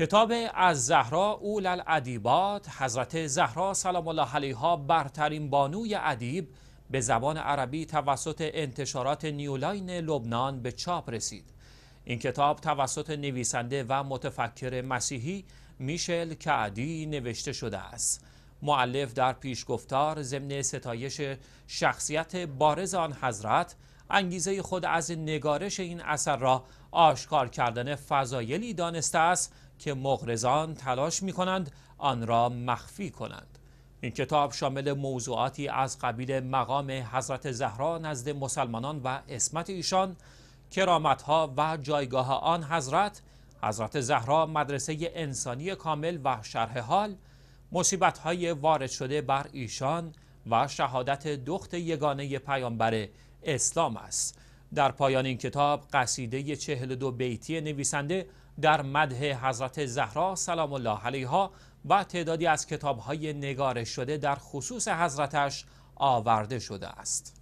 کتاب از زهرا اول الادیبات حضرت زهرا سلام الله علیها برترین بانوی ادیب به زبان عربی توسط انتشارات نیولاین لبنان به چاپ رسید این کتاب توسط نویسنده و متفکر مسیحی میشل کعدی نوشته شده است معلف در پیشگفتار ضمن ستایش شخصیت بارز آن حضرت انگیزه خود از نگارش این اثر را آشکار کردن فضایلی دانسته است که مغرزان تلاش می کنند آن را مخفی کنند این کتاب شامل موضوعاتی از قبیل مقام حضرت زهرا نزد مسلمانان و اسمت ایشان کرامتها و جایگاه آن حضرت حضرت زهرا مدرسه انسانی کامل و شرح حال مصیبت‌های وارد شده بر ایشان و شهادت دخت یگانه پیامبر اسلام است در پایان این کتاب قصیده 42 بیتی نویسنده در مده حضرت زهرا سلام الله علیها و تعدادی از های نگارش شده در خصوص حضرتش آورده شده است